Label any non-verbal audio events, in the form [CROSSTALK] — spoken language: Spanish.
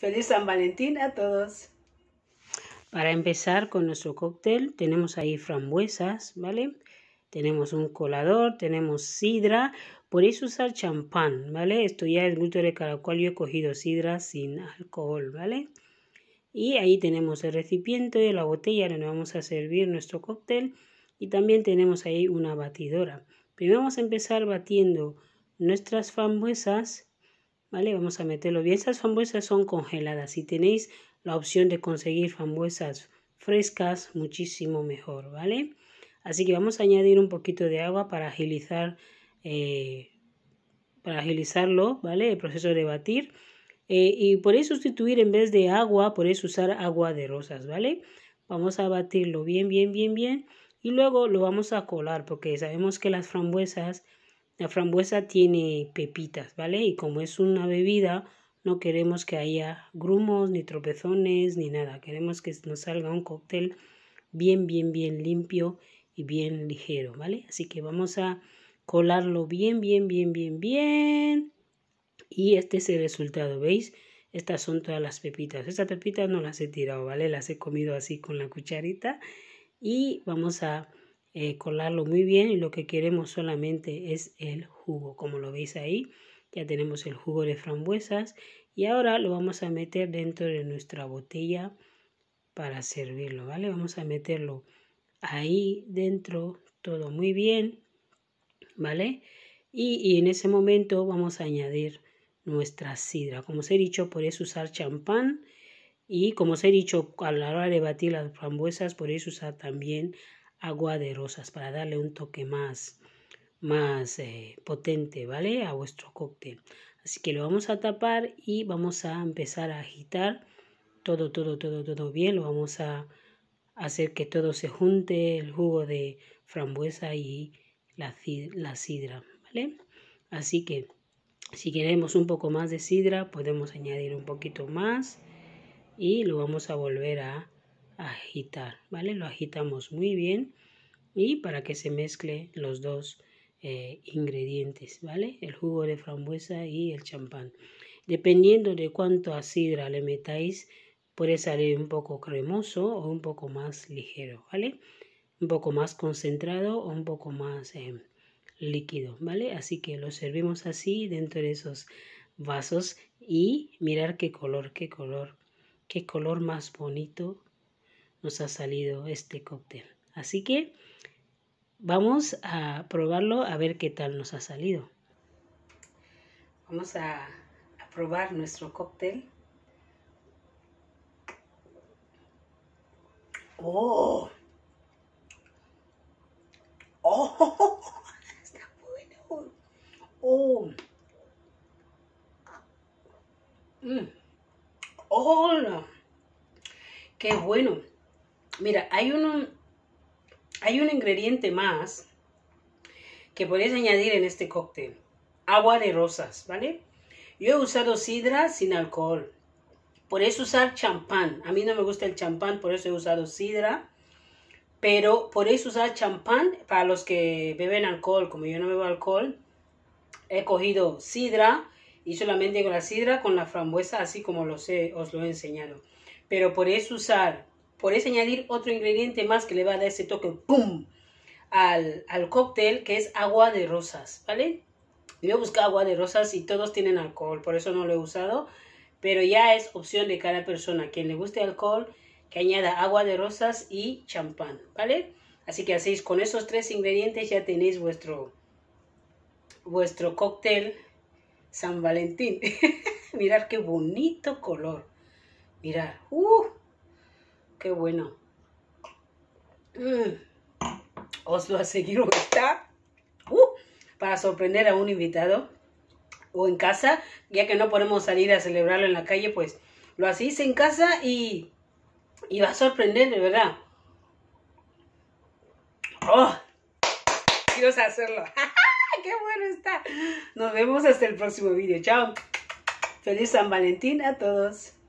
Feliz San Valentín a todos. Para empezar con nuestro cóctel tenemos ahí frambuesas, ¿vale? Tenemos un colador, tenemos sidra, podéis usar champán, ¿vale? Esto ya es gusto de cada cual, yo he cogido sidra sin alcohol, ¿vale? Y ahí tenemos el recipiente de la botella donde vamos a servir nuestro cóctel y también tenemos ahí una batidora. Primero vamos a empezar batiendo nuestras frambuesas ¿vale? Vamos a meterlo bien. Esas frambuesas son congeladas. Si tenéis la opción de conseguir frambuesas frescas, muchísimo mejor, ¿vale? Así que vamos a añadir un poquito de agua para agilizar, eh, para agilizarlo, ¿vale? El proceso de batir. Eh, y podéis sustituir en vez de agua, podéis usar agua de rosas, ¿vale? Vamos a batirlo bien, bien, bien, bien. Y luego lo vamos a colar porque sabemos que las frambuesas la frambuesa tiene pepitas, ¿vale? Y como es una bebida, no queremos que haya grumos, ni tropezones, ni nada. Queremos que nos salga un cóctel bien, bien, bien limpio y bien ligero, ¿vale? Así que vamos a colarlo bien, bien, bien, bien, bien. Y este es el resultado, ¿veis? Estas son todas las pepitas. Estas pepitas no las he tirado, ¿vale? Las he comido así con la cucharita. Y vamos a eh, colarlo muy bien y lo que queremos solamente es el jugo. Como lo veis ahí, ya tenemos el jugo de frambuesas y ahora lo vamos a meter dentro de nuestra botella para servirlo, ¿vale? Vamos a meterlo ahí dentro todo muy bien, ¿vale? Y, y en ese momento vamos a añadir nuestra sidra. Como os he dicho, podéis usar champán y como os he dicho, a la hora de batir las frambuesas podéis usar también agua de rosas para darle un toque más, más eh, potente, ¿vale? A vuestro cóctel. Así que lo vamos a tapar y vamos a empezar a agitar todo, todo, todo, todo bien. Lo vamos a hacer que todo se junte, el jugo de frambuesa y la, la sidra, ¿vale? Así que si queremos un poco más de sidra, podemos añadir un poquito más y lo vamos a volver a agitar, ¿vale? Lo agitamos muy bien y para que se mezcle los dos eh, ingredientes, ¿vale? El jugo de frambuesa y el champán. Dependiendo de cuánto le metáis, puede salir un poco cremoso o un poco más ligero, ¿vale? Un poco más concentrado o un poco más eh, líquido, ¿vale? Así que lo servimos así dentro de esos vasos y mirar qué color, qué color, qué color más bonito nos ha salido este cóctel. Así que vamos a probarlo a ver qué tal nos ha salido. Vamos a, probar nuestro cóctel. ¡Oh! ¡Oh! [LAUGHS] Está bueno. ¡Oh! Mm. ¡Qué bueno! Mira, hay un, hay un ingrediente más que podéis añadir en este cóctel. Agua de rosas, ¿vale? Yo he usado sidra sin alcohol. Por eso usar champán. A mí no me gusta el champán, por eso he usado sidra. Pero podéis usar champán para los que beben alcohol. Como yo no bebo alcohol, he cogido sidra y solamente con la sidra, con la frambuesa, así como os lo he enseñado. Pero por eso usar Podéis añadir otro ingrediente más que le va a dar ese toque ¡pum! Al, cóctel, que es agua de rosas, ¿vale? Yo buscado agua de rosas y todos tienen alcohol, por eso no lo he usado, pero ya es opción de cada persona. Quien le guste alcohol, que añada agua de rosas y champán, ¿vale? Así que hacéis con esos tres ingredientes ya tenéis vuestro, vuestro cóctel San Valentín. [LAUGHS] Mirad qué bonito color. Mirad, ¡uh! Qué bueno. Mm. Os lo a seguir está. Uh, para sorprender a un invitado o en casa, ya que no podemos salir a celebrarlo en la calle, pues lo hacéis en casa y, y va a sorprender, de verdad. ¡Oh! Quiero hacerlo. [LAUGHS] ¡Qué bueno está! Nos vemos hasta el próximo video. Chao. Feliz San Valentín a todos.